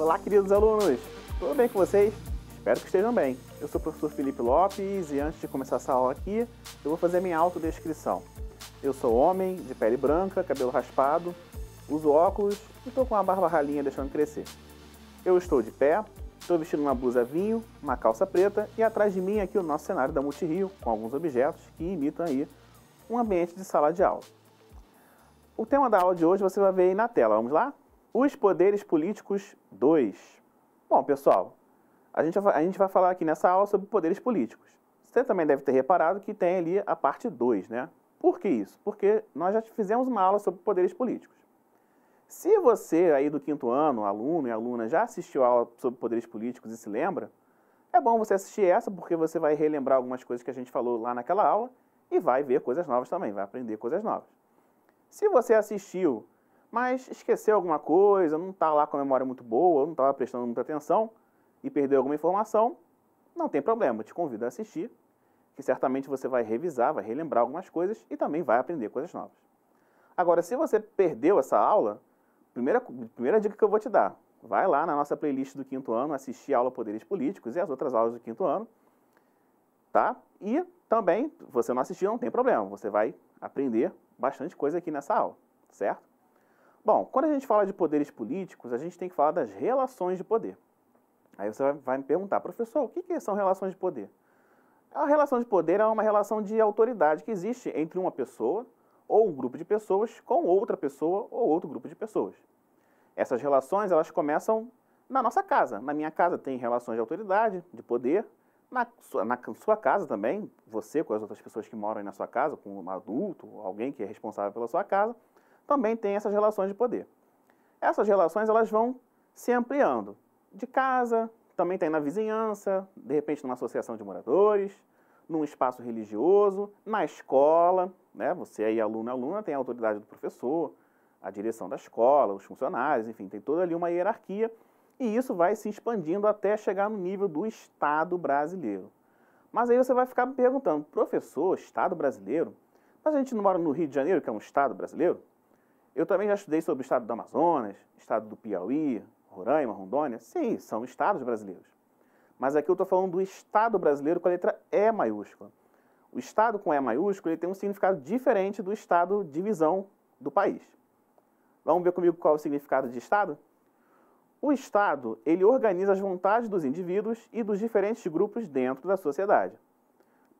Olá, queridos alunos! Tudo bem com vocês? Espero que estejam bem. Eu sou o professor Felipe Lopes e antes de começar essa aula aqui, eu vou fazer minha autodescrição. Eu sou homem, de pele branca, cabelo raspado, uso óculos e estou com a barba ralinha deixando crescer. Eu estou de pé, estou vestindo uma blusa vinho, uma calça preta e atrás de mim aqui o nosso cenário da Multirio, com alguns objetos que imitam aí um ambiente de sala de aula. O tema da aula de hoje você vai ver aí na tela, vamos lá? Os poderes políticos 2. Bom, pessoal, a gente, a gente vai falar aqui nessa aula sobre poderes políticos. Você também deve ter reparado que tem ali a parte 2, né? Por que isso? Porque nós já fizemos uma aula sobre poderes políticos. Se você aí do quinto ano, aluno e aluna, já assistiu a aula sobre poderes políticos e se lembra, é bom você assistir essa porque você vai relembrar algumas coisas que a gente falou lá naquela aula e vai ver coisas novas também, vai aprender coisas novas. Se você assistiu mas esqueceu alguma coisa, não está lá com a memória muito boa, não estava prestando muita atenção e perdeu alguma informação, não tem problema, te convido a assistir, que certamente você vai revisar, vai relembrar algumas coisas e também vai aprender coisas novas. Agora, se você perdeu essa aula, primeira, primeira dica que eu vou te dar, vai lá na nossa playlist do quinto ano, assistir a aula Poderes Políticos e as outras aulas do quinto ano, tá? E também, você não assistiu, não tem problema, você vai aprender bastante coisa aqui nessa aula, certo? Bom, quando a gente fala de poderes políticos, a gente tem que falar das relações de poder. Aí você vai me perguntar, professor, o que, que são relações de poder? A relação de poder é uma relação de autoridade que existe entre uma pessoa ou um grupo de pessoas com outra pessoa ou outro grupo de pessoas. Essas relações elas começam na nossa casa. Na minha casa tem relações de autoridade, de poder. Na sua, na sua casa também, você com as outras pessoas que moram aí na sua casa, com um adulto, alguém que é responsável pela sua casa também tem essas relações de poder. Essas relações elas vão se ampliando. De casa, também tem na vizinhança, de repente numa associação de moradores, num espaço religioso, na escola, né? Você aí aluno aluna tem a autoridade do professor, a direção da escola, os funcionários, enfim, tem toda ali uma hierarquia e isso vai se expandindo até chegar no nível do Estado brasileiro. Mas aí você vai ficar me perguntando, professor, Estado brasileiro? Mas a gente não mora no Rio de Janeiro, que é um Estado brasileiro? Eu também já estudei sobre o estado do Amazonas, estado do Piauí, Roraima, Rondônia. Sim, são estados brasileiros. Mas aqui eu estou falando do estado brasileiro com a letra E maiúscula. O estado com E maiúscula ele tem um significado diferente do estado divisão do país. Vamos ver comigo qual é o significado de estado? O Estado, ele organiza as vontades dos indivíduos e dos diferentes grupos dentro da sociedade.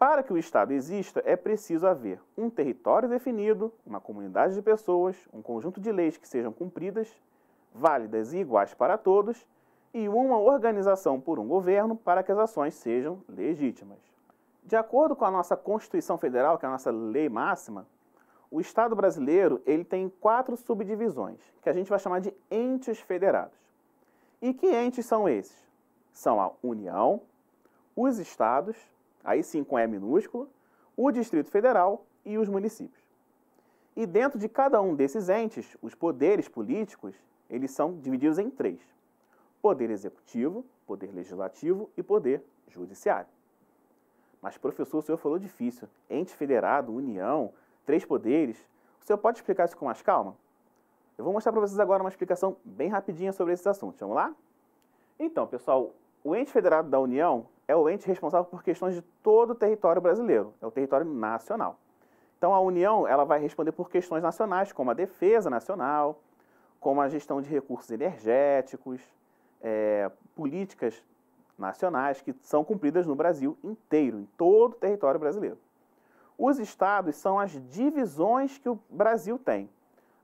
Para que o Estado exista, é preciso haver um território definido, uma comunidade de pessoas, um conjunto de leis que sejam cumpridas, válidas e iguais para todos, e uma organização por um governo para que as ações sejam legítimas. De acordo com a nossa Constituição Federal, que é a nossa lei máxima, o Estado brasileiro ele tem quatro subdivisões, que a gente vai chamar de entes federados. E que entes são esses? São a União, os Estados, aí sim com E minúsculo, o Distrito Federal e os municípios. E dentro de cada um desses entes, os poderes políticos, eles são divididos em três: poder executivo, poder legislativo e poder judiciário. Mas, professor, o senhor falou difícil. Ente federado, união, três poderes. O senhor pode explicar isso com mais calma? Eu vou mostrar para vocês agora uma explicação bem rapidinha sobre esses assuntos. Vamos lá? Então, pessoal, o ente federado da União é o ente responsável por questões de todo o território brasileiro, é o território nacional. Então a União ela vai responder por questões nacionais, como a defesa nacional, como a gestão de recursos energéticos, é, políticas nacionais que são cumpridas no Brasil inteiro, em todo o território brasileiro. Os estados são as divisões que o Brasil tem.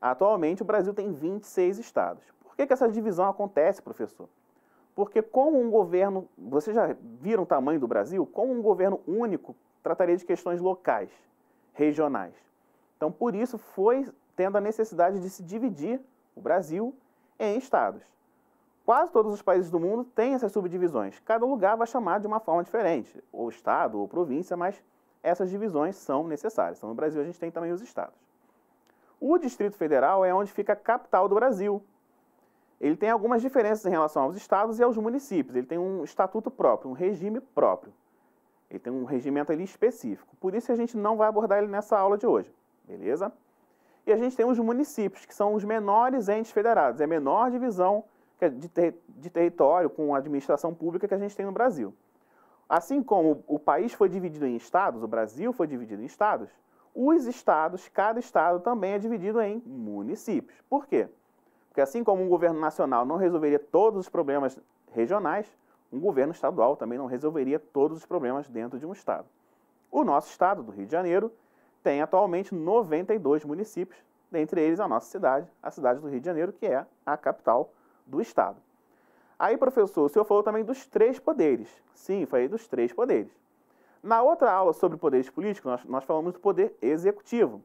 Atualmente o Brasil tem 26 estados. Por que, que essa divisão acontece, professor? Porque como um governo, vocês já viram o tamanho do Brasil? Como um governo único trataria de questões locais, regionais. Então, por isso, foi tendo a necessidade de se dividir o Brasil em estados. Quase todos os países do mundo têm essas subdivisões. Cada lugar vai chamar de uma forma diferente, ou estado, ou província, mas essas divisões são necessárias. Então, no Brasil, a gente tem também os estados. O Distrito Federal é onde fica a capital do Brasil, ele tem algumas diferenças em relação aos estados e aos municípios. Ele tem um estatuto próprio, um regime próprio. Ele tem um regimento ali específico. Por isso a gente não vai abordar ele nessa aula de hoje, beleza? E a gente tem os municípios, que são os menores entes federados. É a menor divisão é de, ter, de território com a administração pública que a gente tem no Brasil. Assim como o país foi dividido em estados, o Brasil foi dividido em estados, os estados, cada estado também é dividido em municípios. Por quê? Porque assim como um governo nacional não resolveria todos os problemas regionais, um governo estadual também não resolveria todos os problemas dentro de um estado. O nosso estado, do Rio de Janeiro, tem atualmente 92 municípios, dentre eles a nossa cidade, a cidade do Rio de Janeiro, que é a capital do estado. Aí, professor, o senhor falou também dos três poderes. Sim, falei dos três poderes. Na outra aula sobre poderes políticos, nós, nós falamos do poder executivo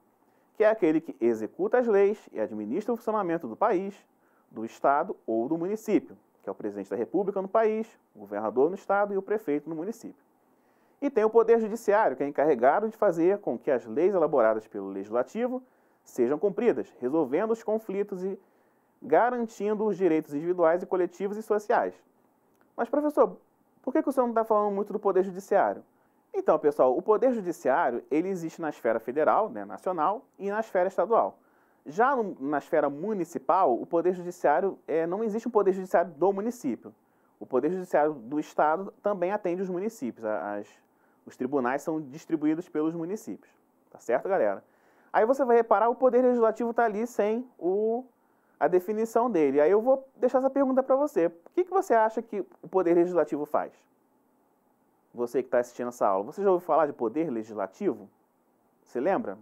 que é aquele que executa as leis e administra o funcionamento do país, do Estado ou do município, que é o presidente da República no país, o governador no Estado e o prefeito no município. E tem o Poder Judiciário, que é encarregado de fazer com que as leis elaboradas pelo Legislativo sejam cumpridas, resolvendo os conflitos e garantindo os direitos individuais e coletivos e sociais. Mas, professor, por que, o senhor não está falando muito do Poder Judiciário? Então, pessoal, o Poder Judiciário ele existe na esfera federal, né, nacional, e na esfera estadual. Já no, na esfera municipal, o Poder Judiciário é, não existe um Poder Judiciário do município. O Poder Judiciário do Estado também atende os municípios. As, os tribunais são distribuídos pelos municípios. Tá certo, galera? Aí você vai reparar o Poder Legislativo está ali sem o, a definição dele. Aí eu vou deixar essa pergunta para você. O que, que você acha que o Poder Legislativo faz? você que está assistindo essa aula, você já ouviu falar de poder legislativo? Você lembra?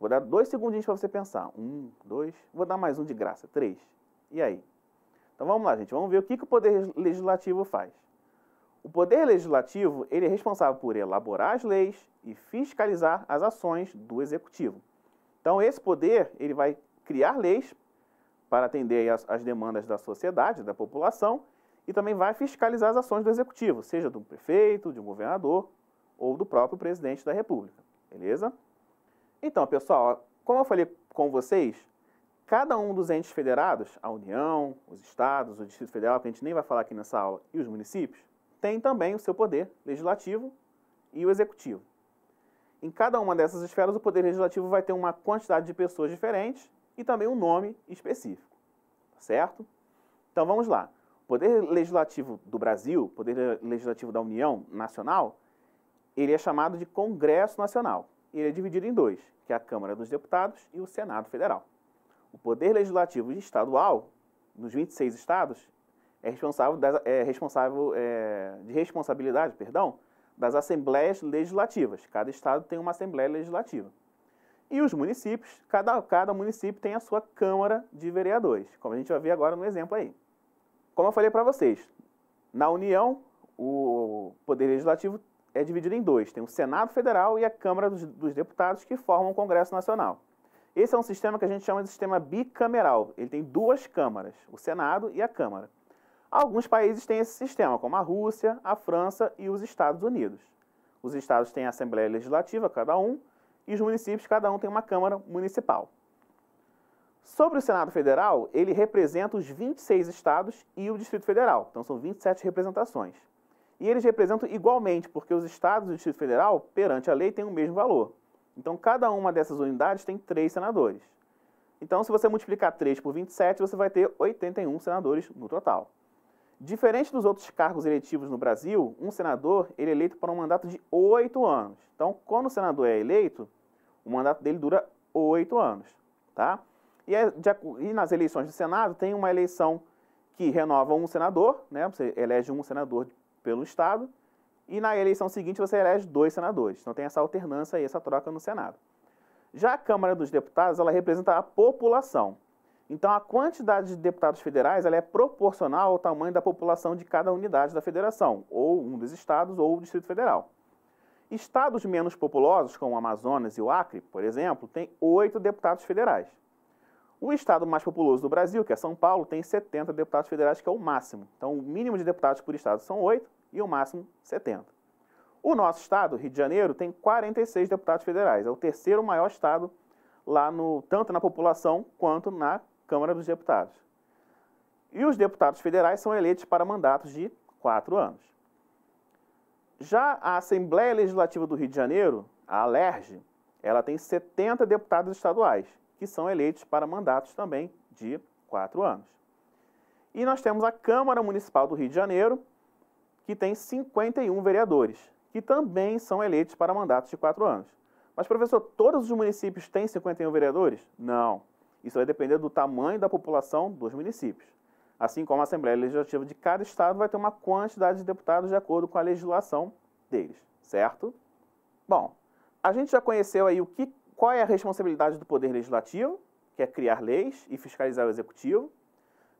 Vou dar dois segundinhos para você pensar. Um, dois, vou dar mais um de graça, três. E aí? Então vamos lá, gente, vamos ver o que, que o poder legislativo faz. O poder legislativo ele é responsável por elaborar as leis e fiscalizar as ações do executivo. Então esse poder ele vai criar leis para atender às demandas da sociedade, da população, e também vai fiscalizar as ações do executivo, seja do prefeito, de um governador ou do próprio presidente da República. Beleza? Então, pessoal, como eu falei com vocês, cada um dos entes federados, a União, os estados, o Distrito Federal, que a gente nem vai falar aqui nessa aula, e os municípios, tem também o seu poder legislativo e o executivo. Em cada uma dessas esferas, o poder legislativo vai ter uma quantidade de pessoas diferentes e também um nome específico, tá certo? Então vamos lá poder legislativo do Brasil, poder legislativo da União Nacional, ele é chamado de Congresso Nacional. Ele é dividido em dois, que é a Câmara dos Deputados e o Senado Federal. O poder legislativo estadual, nos 26 estados, é responsável, das, é responsável é, de responsabilidade, perdão, das assembleias legislativas. Cada estado tem uma assembleia legislativa. E os municípios, cada, cada município tem a sua Câmara de Vereadores, como a gente vai ver agora no exemplo aí. Como eu falei para vocês, na União, o Poder Legislativo é dividido em dois: tem o Senado Federal e a Câmara dos, dos Deputados, que formam o Congresso Nacional. Esse é um sistema que a gente chama de sistema bicameral. Ele tem duas câmaras, o Senado e a Câmara. Alguns países têm esse sistema, como a Rússia, a França e os Estados Unidos. Os estados têm a Assembleia Legislativa, cada um, e os municípios, cada um tem uma Câmara Municipal. Sobre o Senado Federal, ele representa os 26 estados e o Distrito Federal, então são 27 representações. E eles representam igualmente, porque os estados e o Distrito Federal, perante a lei, têm o mesmo valor. Então cada uma dessas unidades tem três senadores. Então, se você multiplicar 3 por 27, você vai ter 81 senadores no total. Diferente dos outros cargos eleitivos no Brasil, um senador ele é eleito para um mandato de 8 anos. Então, quando o senador é eleito, o mandato dele dura 8 anos, tá? E, é de, e nas eleições do Senado tem uma eleição que renova um senador, né? Você elege um senador pelo Estado, e na eleição seguinte você elege dois senadores. Então tem essa alternância e essa troca no Senado. Já a Câmara dos Deputados, ela representa a população. Então a quantidade de deputados federais ela é proporcional ao tamanho da população de cada unidade da federação, ou um dos estados ou o Distrito Federal. Estados menos populosos, como o Amazonas e o Acre, por exemplo, têm oito deputados federais. O estado mais populoso do Brasil, que é São Paulo, tem 70 deputados federais, que é o máximo. Então, o mínimo de deputados por estado são 8 e o máximo 70. O nosso estado, Rio de Janeiro, tem 46 deputados federais. É o terceiro maior estado lá no tanto na população quanto na Câmara dos Deputados. E os deputados federais são eleitos para mandatos de quatro anos. Já a Assembleia Legislativa do Rio de Janeiro, a Alerj, ela tem 70 deputados estaduais que são eleitos para mandatos também de quatro anos. E nós temos a Câmara Municipal do Rio de Janeiro, que tem 51 vereadores, que também são eleitos para mandatos de quatro anos. Mas, professor, todos os municípios têm 51 vereadores? Não. Isso vai depender do tamanho da população dos municípios. Assim como a Assembleia Legislativa de cada estado vai ter uma quantidade de deputados de acordo com a legislação deles, certo? Bom, a gente já conheceu aí o que qual é a responsabilidade do poder legislativo, que é criar leis e fiscalizar o executivo?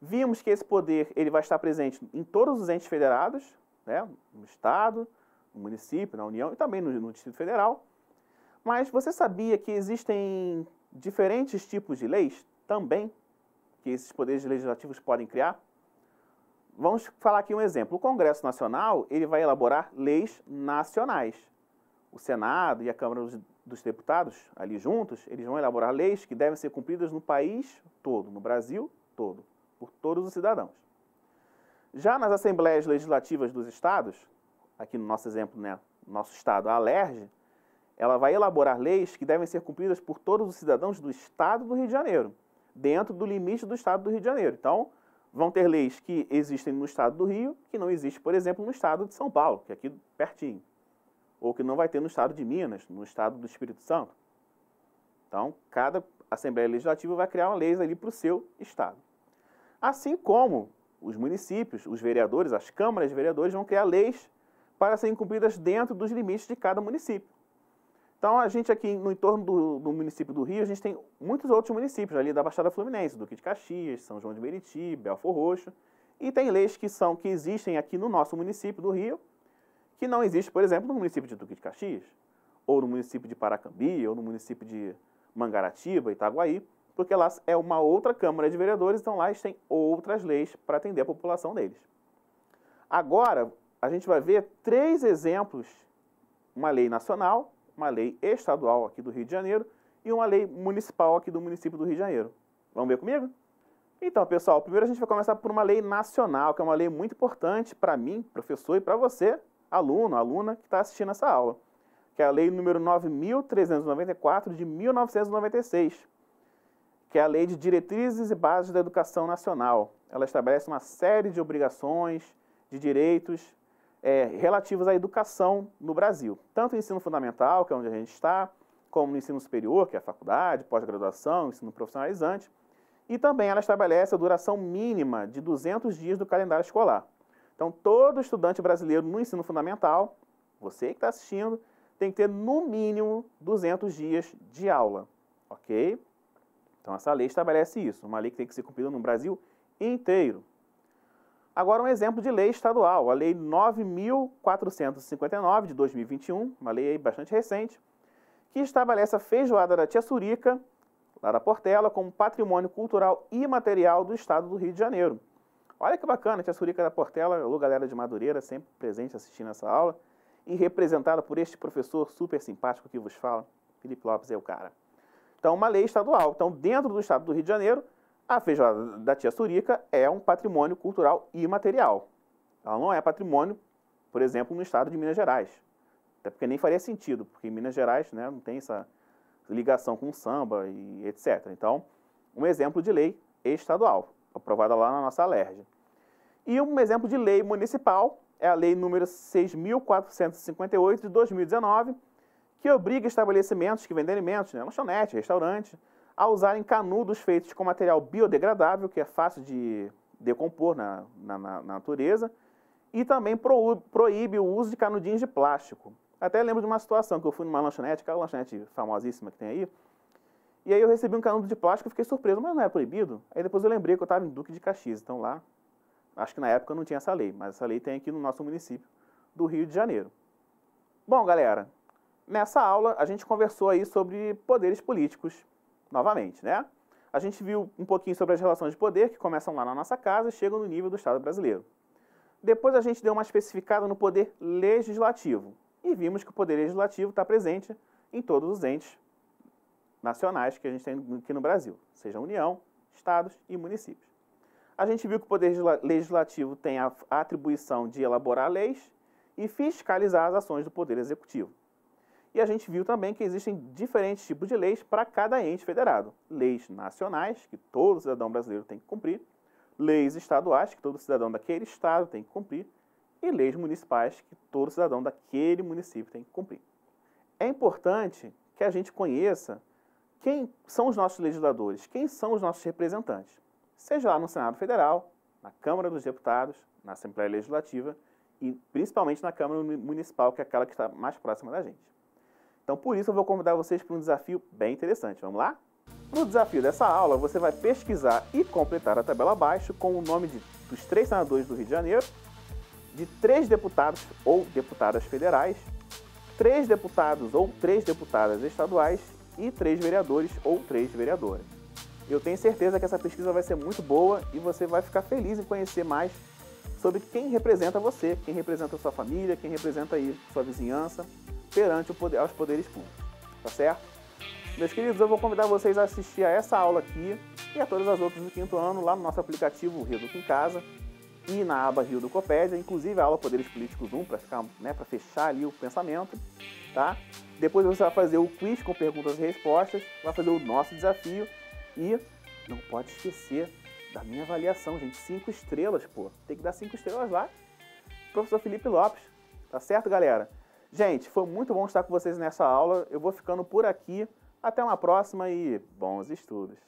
Vimos que esse poder ele vai estar presente em todos os entes federados, né, no Estado, no município, na União e também no, no Distrito Federal. Mas você sabia que existem diferentes tipos de leis também que esses poderes legislativos podem criar? Vamos falar aqui um exemplo. O Congresso Nacional ele vai elaborar leis nacionais. O Senado e a Câmara dos deputados ali juntos, eles vão elaborar leis que devem ser cumpridas no país todo, no Brasil todo, por todos os cidadãos. Já nas assembleias legislativas dos estados, aqui no nosso exemplo, né, nosso estado, a Alerj, ela vai elaborar leis que devem ser cumpridas por todos os cidadãos do estado do Rio de Janeiro, dentro do limite do estado do Rio de Janeiro. Então, vão ter leis que existem no estado do Rio, que não existe, por exemplo, no estado de São Paulo, que é aqui pertinho ou que não vai ter no estado de Minas, no estado do Espírito Santo. Então, cada Assembleia Legislativa vai criar uma lei ali para o seu estado. Assim como os municípios, os vereadores, as câmaras de vereadores vão criar leis para serem cumpridas dentro dos limites de cada município. Então, a gente aqui no entorno do, do, município do Rio, a gente tem muitos outros municípios ali da Baixada Fluminense, Duque de Caxias, São João de Meriti, Belfor Roxo, e tem leis que são que existem aqui no nosso município do Rio que não existe, por exemplo, no município de Duque de Caxias, ou no município de Paracambi, ou no município de Mangaratiba, Itaguaí, porque lá é uma outra Câmara de Vereadores, então lá eles têm outras leis para atender a população deles. Agora, a gente vai ver três exemplos, uma lei nacional, uma lei estadual aqui do Rio de Janeiro e uma lei municipal aqui do município do Rio de Janeiro. Vamos ver comigo? Então, pessoal, primeiro a gente vai começar por uma lei nacional, que é uma lei muito importante para mim, professor, e para você, aluno, aluna que está assistindo essa aula, que é a lei número 9.394 de 1996, que é a lei de diretrizes e bases da educação nacional. Ela estabelece uma série de obrigações, de direitos é, relativos à educação no Brasil, tanto no ensino fundamental, que é onde a gente está, como no ensino superior, que é a faculdade, pós-graduação, ensino profissionalizante, e também ela estabelece a duração mínima de 200 dias do calendário escolar. Então, todo estudante brasileiro no ensino fundamental, você que está assistindo, tem que ter no mínimo 200 dias de aula, ok? Então, essa lei estabelece isso, uma lei que tem que ser cumprida no Brasil inteiro. Agora, um exemplo de lei estadual, a Lei 9.459 de 2021, uma lei bastante recente, que estabelece a feijoada da Tia Surica, lá da Portela, como patrimônio cultural imaterial do Estado do Rio de Janeiro. Olha que bacana, tia Surica da Portela, alô galera de Madureira, sempre presente assistindo essa aula e representada por este professor super simpático que vos fala, Felipe Lopes é o cara. Então, uma lei estadual. Então, dentro do estado do Rio de Janeiro, a feijoada da tia Surica é um patrimônio cultural imaterial. Ela não é patrimônio, por exemplo, no estado de Minas Gerais. Até porque nem faria sentido, porque em Minas Gerais né, não tem essa ligação com o samba e etc. Então, um exemplo de lei estadual aprovada lá na nossa alergia E um exemplo de lei municipal é a lei número 6.458 de 2019, que obriga estabelecimentos que vendem alimentos, né, lanchonete, restaurante, a usarem canudos feitos com material biodegradável, que é fácil de decompor na, na, na natureza, e também proíbe o uso de canudinhos de plástico. Até lembro de uma situação que eu fui numa lanchonete, aquela lanchonete famosíssima que tem aí, e aí eu recebi um canudo de plástico e fiquei surpreso, mas não era é proibido? Aí depois eu lembrei que eu estava em Duque de Caxias, então lá, acho que na época não tinha essa lei, mas essa lei tem aqui no nosso município do Rio de Janeiro. Bom, galera, nessa aula a gente conversou aí sobre poderes políticos, novamente, né? A gente viu um pouquinho sobre as relações de poder que começam lá na nossa casa e chegam no nível do Estado brasileiro. Depois a gente deu uma especificada no poder legislativo e vimos que o poder legislativo está presente em todos os entes nacionais que a gente tem aqui no Brasil, seja União, estados e municípios. A gente viu que o Poder Legislativo tem a atribuição de elaborar leis e fiscalizar as ações do Poder Executivo. E a gente viu também que existem diferentes tipos de leis para cada ente federado: leis nacionais, que todo cidadão brasileiro tem que cumprir, leis estaduais, que todo cidadão daquele estado tem que cumprir, e leis municipais, que todo cidadão daquele município tem que cumprir. É importante que a gente conheça quem são os nossos legisladores, quem são os nossos representantes, seja lá no Senado Federal, na Câmara dos Deputados, na Assembleia Legislativa e principalmente na Câmara Municipal, que é aquela que está mais próxima da gente. Então, por isso, eu vou convidar vocês para um desafio bem interessante. Vamos lá? No desafio dessa aula, você vai pesquisar e completar a tabela abaixo com o nome de, dos três senadores do Rio de Janeiro, de três deputados ou deputadas federais, três deputados ou três deputadas estaduais e três vereadores ou três vereadoras. Eu tenho certeza que essa pesquisa vai ser muito boa e você vai ficar feliz em conhecer mais sobre quem representa você, quem representa sua família, quem representa aí sua vizinhança perante poder, aos poderes públicos. Tá certo? Meus queridos, eu vou convidar vocês a assistir a essa aula aqui e a todas as outras do quinto ano lá no nosso aplicativo Reduca em Casa e na aba Rio do Copédia, inclusive a aula Poderes Políticos 1, para ficar, né, para fechar ali o pensamento, tá? Depois você vai fazer o quiz com perguntas e respostas, vai fazer o nosso desafio e não pode esquecer da minha avaliação, gente, cinco estrelas, pô. Tem que dar cinco estrelas lá. Professor Felipe Lopes, tá certo, galera? Gente, foi muito bom estar com vocês nessa aula. Eu vou ficando por aqui. Até uma próxima e bons estudos.